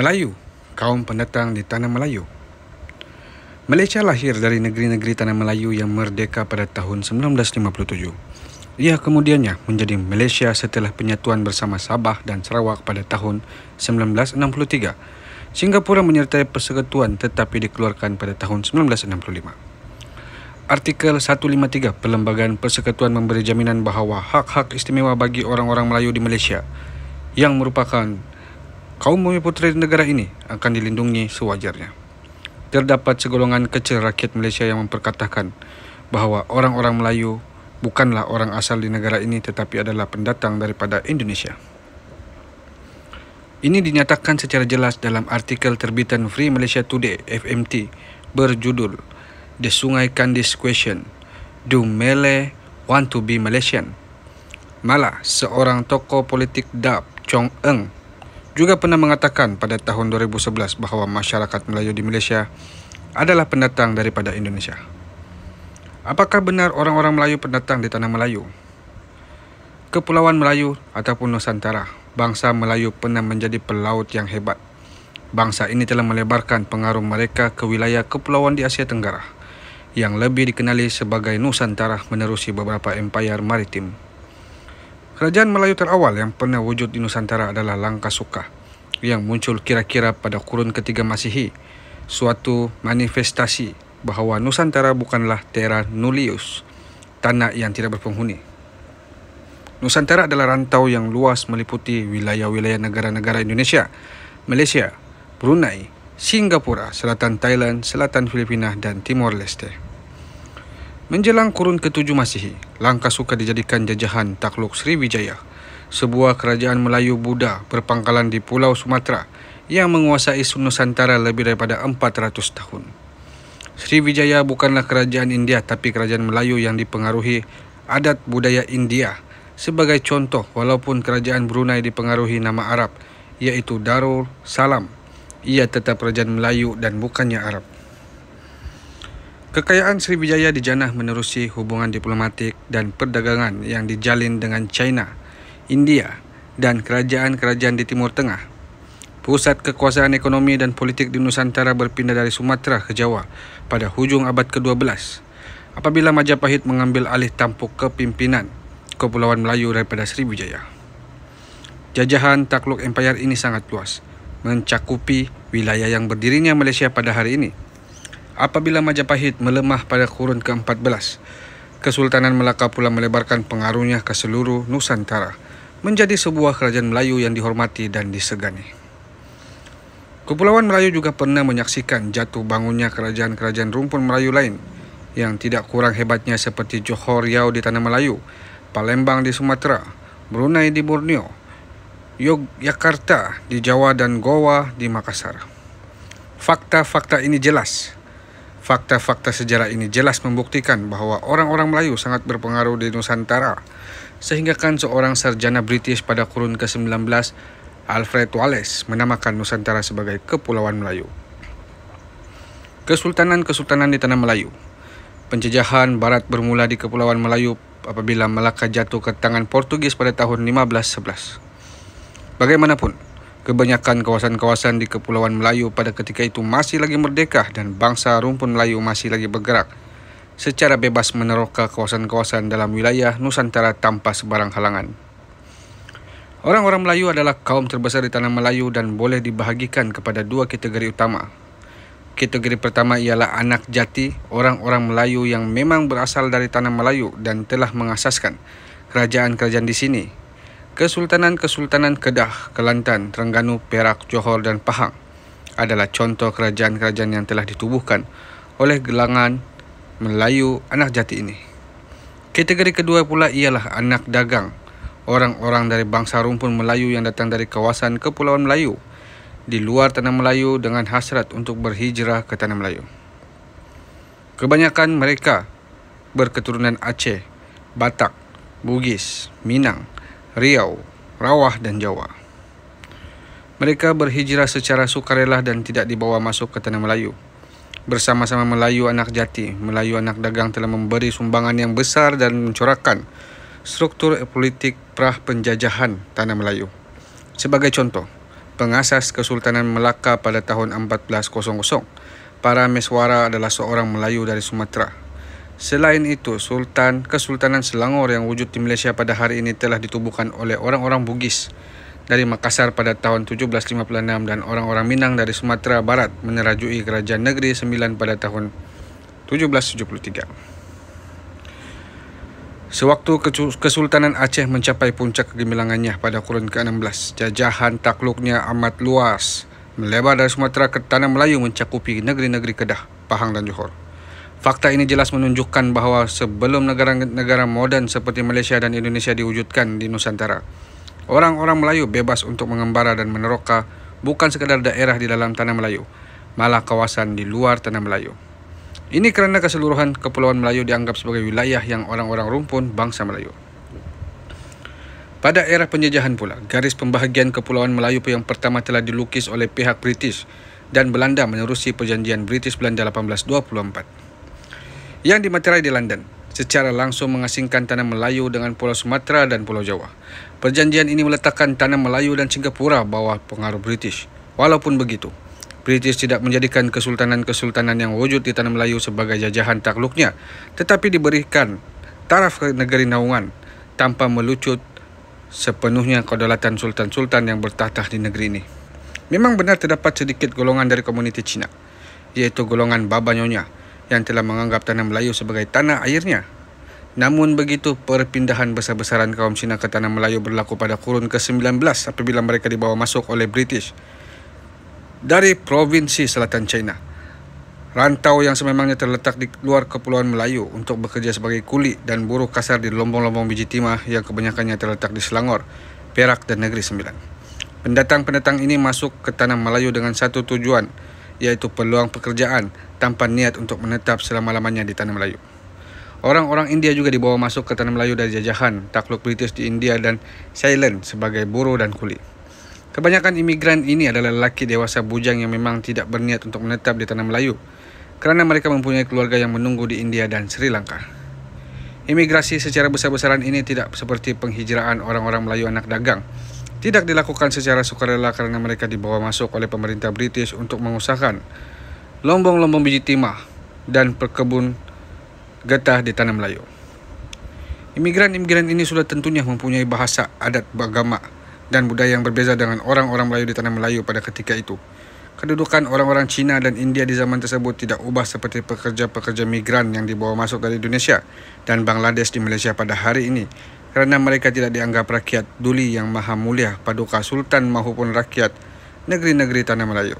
Melayu, kaum pendatang di Tanah Melayu. Malaysia lahir dari negeri-negeri Tanah Melayu yang merdeka pada tahun 1957. Ia kemudiannya menjadi Malaysia setelah penyatuan bersama Sabah dan Sarawak pada tahun 1963. Singapura menyertai persekutuan tetapi dikeluarkan pada tahun 1965. Artikel 153 Perlembagaan Persekutuan memberi jaminan bahawa hak-hak istimewa bagi orang-orang Melayu di Malaysia yang merupakan kaum bumi putera negara ini akan dilindungi sewajarnya. Terdapat segolongan kecil rakyat Malaysia yang memperkatakan bahawa orang-orang Melayu bukanlah orang asal di negara ini tetapi adalah pendatang daripada Indonesia. Ini dinyatakan secara jelas dalam artikel terbitan Free Malaysia Today FMT berjudul The Sungai Kandis Question Do Malay Want to be Malaysian? Malah seorang tokoh politik DAP Chong Eng juga pernah mengatakan pada tahun 2011 bahawa masyarakat Melayu di Malaysia adalah pendatang daripada Indonesia. Apakah benar orang-orang Melayu pendatang di tanah Melayu? Kepulauan Melayu ataupun Nusantara, bangsa Melayu pernah menjadi pelaut yang hebat. Bangsa ini telah melebarkan pengaruh mereka ke wilayah kepulauan di Asia Tenggara yang lebih dikenali sebagai Nusantara menerusi beberapa empayar maritim. Kerajaan Melayu terawal yang pernah wujud di Nusantara adalah Langkah Sukah yang muncul kira-kira pada kurun ketiga Masihi. Suatu manifestasi bahawa Nusantara bukanlah Terra Nullius, tanah yang tidak berpenghuni. Nusantara adalah rantau yang luas meliputi wilayah-wilayah negara-negara Indonesia, Malaysia, Brunei, Singapura, Selatan Thailand, Selatan Filipina dan Timor Leste. Menjelang kurun ke-7 Masihi, langkah suka dijadikan jajahan takluk Sriwijaya, sebuah kerajaan Melayu Buddha berpangkalan di Pulau Sumatera yang menguasai Nusantara lebih daripada 400 tahun. Sriwijaya bukanlah kerajaan India tapi kerajaan Melayu yang dipengaruhi adat budaya India. Sebagai contoh, walaupun kerajaan Brunei dipengaruhi nama Arab, iaitu Darul Salam, ia tetap kerajaan Melayu dan bukannya Arab. Kekayaan Sriwijaya dijanah menerusi hubungan diplomatik dan perdagangan yang dijalin dengan China, India dan kerajaan-kerajaan di Timur Tengah. Pusat kekuasaan ekonomi dan politik di Nusantara berpindah dari Sumatera ke Jawa pada hujung abad ke-12 apabila Majapahit mengambil alih tampuk kepimpinan Kepulauan Melayu daripada Sriwijaya. Jajahan takluk empayar ini sangat luas, mencakupi wilayah yang berdirinya Malaysia pada hari ini, apabila Majapahit melemah pada kurun ke-14. Kesultanan Melaka pula melebarkan pengaruhnya ke seluruh Nusantara menjadi sebuah kerajaan Melayu yang dihormati dan disegani. Kepulauan Melayu juga pernah menyaksikan jatuh bangunnya kerajaan-kerajaan rumpun Melayu lain yang tidak kurang hebatnya seperti Johor Riau di Tanah Melayu, Palembang di Sumatera, Brunei di Borneo, Yogyakarta di Jawa dan Goa di Makassar. Fakta-fakta ini jelas Fakta-fakta sejarah ini jelas membuktikan bahawa orang-orang Melayu sangat berpengaruh di Nusantara. Sehinggakan seorang sarjana British pada kurun ke-19, Alfred Wallace, menamakan Nusantara sebagai Kepulauan Melayu. Kesultanan-kesultanan di Tanah Melayu Penjejahan Barat bermula di Kepulauan Melayu apabila Melaka jatuh ke tangan Portugis pada tahun 1511. Bagaimanapun, Kebanyakan kawasan-kawasan di Kepulauan Melayu pada ketika itu masih lagi merdeka dan bangsa rumpun Melayu masih lagi bergerak secara bebas meneroka kawasan-kawasan dalam wilayah Nusantara tanpa sebarang halangan. Orang-orang Melayu adalah kaum terbesar di tanah Melayu dan boleh dibahagikan kepada dua kategori utama. Kategori pertama ialah anak jati, orang-orang Melayu yang memang berasal dari tanah Melayu dan telah mengasaskan kerajaan-kerajaan di sini Kesultanan-kesultanan Kedah, Kelantan, Terengganu, Perak, Johor dan Pahang adalah contoh kerajaan-kerajaan yang telah ditubuhkan oleh gelangan Melayu anak jati ini. Kategori kedua pula ialah anak dagang, orang-orang dari bangsa rumpun Melayu yang datang dari kawasan Kepulauan Melayu di luar tanah Melayu dengan hasrat untuk berhijrah ke tanah Melayu. Kebanyakan mereka berketurunan Aceh, Batak, Bugis, Minang, Riau, Rawah dan Jawa. Mereka berhijrah secara sukarela dan tidak dibawa masuk ke tanah Melayu. Bersama-sama Melayu anak jati, Melayu anak dagang telah memberi sumbangan yang besar dan mencorakkan struktur politik prah penjajahan tanah Melayu. Sebagai contoh, pengasas Kesultanan Melaka pada tahun 1400, para Meswara adalah seorang Melayu dari Sumatera Selain itu, Sultan Kesultanan Selangor yang wujud di Malaysia pada hari ini telah ditubuhkan oleh orang-orang Bugis dari Makassar pada tahun 1756 dan orang-orang Minang dari Sumatera Barat menerajui Kerajaan Negeri Sembilan pada tahun 1773. Sewaktu Kesultanan Aceh mencapai puncak kegemilangannya pada kurun ke-16, jajahan takluknya amat luas, melebar dari Sumatera ke Tanah Melayu mencakupi negeri-negeri Kedah, Pahang dan Johor. Fakta ini jelas menunjukkan bahawa sebelum negara-negara moden seperti Malaysia dan Indonesia diwujudkan di Nusantara, orang-orang Melayu bebas untuk mengembara dan meneroka bukan sekadar daerah di dalam tanah Melayu, malah kawasan di luar tanah Melayu. Ini kerana keseluruhan Kepulauan Melayu dianggap sebagai wilayah yang orang-orang rumpun bangsa Melayu. Pada era penjajahan pula, garis pembahagian Kepulauan Melayu yang pertama telah dilukis oleh pihak British dan Belanda menerusi perjanjian British-Belanda 1824 yang dimaterai di London secara langsung mengasingkan tanah Melayu dengan Pulau Sumatera dan Pulau Jawa. Perjanjian ini meletakkan tanah Melayu dan Singapura bawah pengaruh British. Walaupun begitu, British tidak menjadikan kesultanan-kesultanan yang wujud di tanah Melayu sebagai jajahan takluknya, tetapi diberikan taraf negeri naungan tanpa melucut sepenuhnya kedaulatan sultan-sultan yang bertahta di negeri ini. Memang benar terdapat sedikit golongan dari komuniti Cina, iaitu golongan Baba Nyonya, yang telah menganggap tanah Melayu sebagai tanah airnya. Namun begitu, perpindahan besar-besaran kaum Cina ke tanah Melayu berlaku pada kurun ke-19 apabila mereka dibawa masuk oleh British dari provinsi selatan China. Rantau yang sememangnya terletak di luar Kepulauan Melayu untuk bekerja sebagai kuli dan buruh kasar di lombong-lombong biji timah yang kebanyakannya terletak di Selangor, Perak dan Negeri Sembilan. Pendatang-pendatang ini masuk ke tanah Melayu dengan satu tujuan, iaitu peluang pekerjaan tanpa niat untuk menetap selama-lamanya di tanah Melayu. Orang-orang India juga dibawa masuk ke tanah Melayu dari jajahan takluk British di India dan Ceylon sebagai buruh dan kuli. Kebanyakan imigran ini adalah lelaki dewasa bujang yang memang tidak berniat untuk menetap di tanah Melayu kerana mereka mempunyai keluarga yang menunggu di India dan Sri Lanka. Imigrasi secara besar-besaran ini tidak seperti penghijraan orang-orang Melayu anak dagang tidak dilakukan secara sukarela karena mereka dibawa masuk oleh pemerintah British untuk mengusahakan lombong-lombong biji timah dan perkebun getah di tanah Melayu. Imigran-imigran ini sudah tentunya mempunyai bahasa adat agama dan budaya yang berbeza dengan orang-orang Melayu di tanah Melayu pada ketika itu. Kedudukan orang-orang Cina dan India di zaman tersebut tidak ubah seperti pekerja-pekerja migran yang dibawa masuk dari Indonesia dan Bangladesh di Malaysia pada hari ini kerana mereka tidak dianggap rakyat duli yang maha mulia paduka sultan maupun rakyat negeri-negeri tanah Melayu.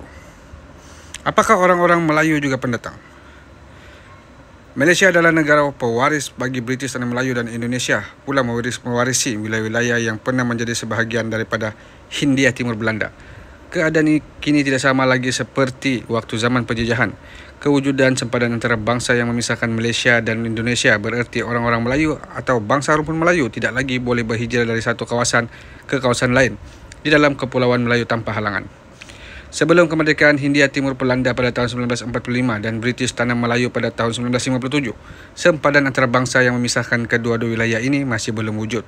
Apakah orang-orang Melayu juga pendatang? Malaysia adalah negara pewaris bagi British tanah Melayu dan Indonesia pula mewarisi wilayah-wilayah yang pernah menjadi sebahagian daripada Hindia Timur Belanda keadaan ini kini tidak sama lagi seperti waktu zaman penjajahan. Kewujudan sempadan antara bangsa yang memisahkan Malaysia dan Indonesia bererti orang-orang Melayu atau bangsa rumpun Melayu tidak lagi boleh berhijrah dari satu kawasan ke kawasan lain di dalam kepulauan Melayu tanpa halangan. Sebelum kemerdekaan Hindia Timur Belanda pada tahun 1945 dan British Tanah Melayu pada tahun 1957, sempadan antara bangsa yang memisahkan kedua-dua wilayah ini masih belum wujud.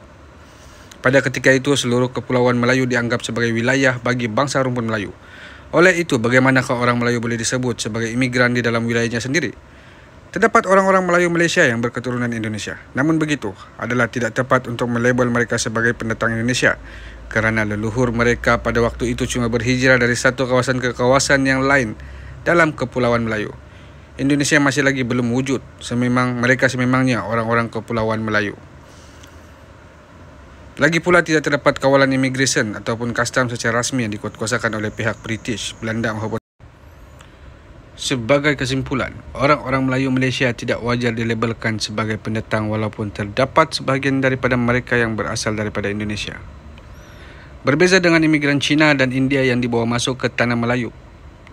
Pada ketika itu, seluruh kepulauan Melayu dianggap sebagai wilayah bagi bangsa rumpun Melayu. Oleh itu, bagaimanakah orang Melayu boleh disebut sebagai imigran di dalam wilayahnya sendiri? Terdapat orang-orang Melayu Malaysia yang berketurunan Indonesia. Namun begitu, adalah tidak tepat untuk melabel mereka sebagai pendatang Indonesia kerana leluhur mereka pada waktu itu cuma berhijrah dari satu kawasan ke kawasan yang lain dalam kepulauan Melayu. Indonesia masih lagi belum wujud, sememang mereka sememangnya orang-orang kepulauan Melayu. Lagi pula tidak terdapat kawalan imigresen ataupun custom secara rasmi yang dikuasakan oleh pihak British, Belanda maupun Sebagai kesimpulan, orang-orang Melayu Malaysia tidak wajar dilabelkan sebagai pendatang walaupun terdapat sebahagian daripada mereka yang berasal daripada Indonesia. Berbeza dengan imigran Cina dan India yang dibawa masuk ke tanah Melayu,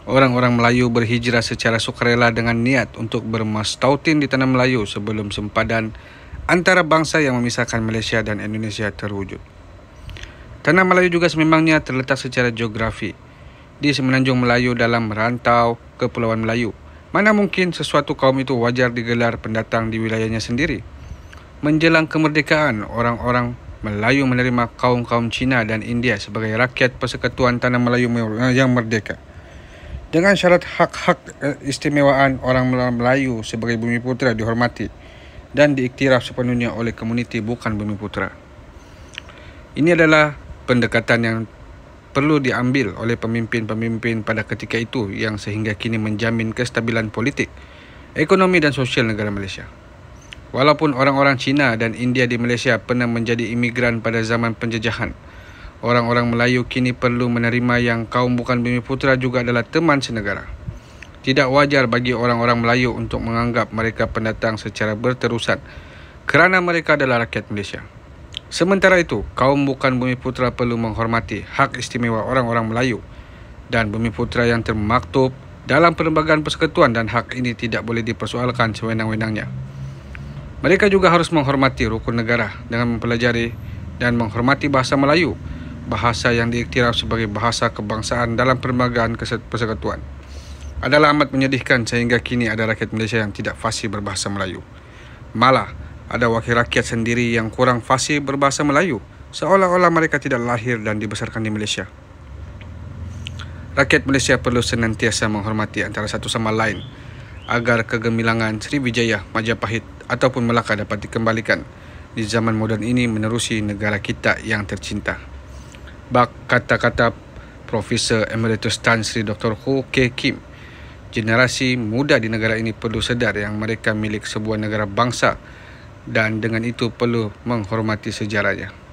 orang-orang Melayu berhijrah secara sukarela dengan niat untuk bermastautin di tanah Melayu sebelum sempadan antara bangsa yang memisahkan Malaysia dan Indonesia terwujud. Tanah Melayu juga sememangnya terletak secara geografi di Semenanjung Melayu dalam merantau Kepulauan Melayu. Mana mungkin sesuatu kaum itu wajar digelar pendatang di wilayahnya sendiri? Menjelang kemerdekaan, orang-orang Melayu menerima kaum-kaum Cina dan India sebagai rakyat persekutuan tanah Melayu yang merdeka. Dengan syarat hak-hak eh, istimewaan orang Melayu sebagai bumi putera dihormati, dan diiktiraf sepenuhnya oleh komuniti bukan bumi putera. Ini adalah pendekatan yang perlu diambil oleh pemimpin-pemimpin pada ketika itu yang sehingga kini menjamin kestabilan politik, ekonomi dan sosial negara Malaysia. Walaupun orang-orang Cina dan India di Malaysia pernah menjadi imigran pada zaman penjejahan, orang-orang Melayu kini perlu menerima yang kaum bukan bumi putera juga adalah teman senegara tidak wajar bagi orang-orang Melayu untuk menganggap mereka pendatang secara berterusan kerana mereka adalah rakyat Malaysia. Sementara itu, kaum bukan Bumi Putera perlu menghormati hak istimewa orang-orang Melayu dan Bumi Putera yang termaktub dalam Perlembagaan Persekutuan dan hak ini tidak boleh dipersoalkan sewenang-wenangnya. Mereka juga harus menghormati rukun negara dengan mempelajari dan menghormati bahasa Melayu, bahasa yang diiktiraf sebagai bahasa kebangsaan dalam Perlembagaan Persekutuan adalah amat menyedihkan sehingga kini ada rakyat Malaysia yang tidak fasih berbahasa Melayu. Malah, ada wakil rakyat sendiri yang kurang fasih berbahasa Melayu, seolah-olah mereka tidak lahir dan dibesarkan di Malaysia. Rakyat Malaysia perlu senantiasa menghormati antara satu sama lain agar kegemilangan Sriwijaya, Majapahit ataupun Melaka dapat dikembalikan di zaman moden ini menerusi negara kita yang tercinta. Bak kata-kata Profesor Emeritus Tan Sri Dr. Ho K. Kim generasi muda di negara ini perlu sedar yang mereka milik sebuah negara bangsa dan dengan itu perlu menghormati sejarahnya.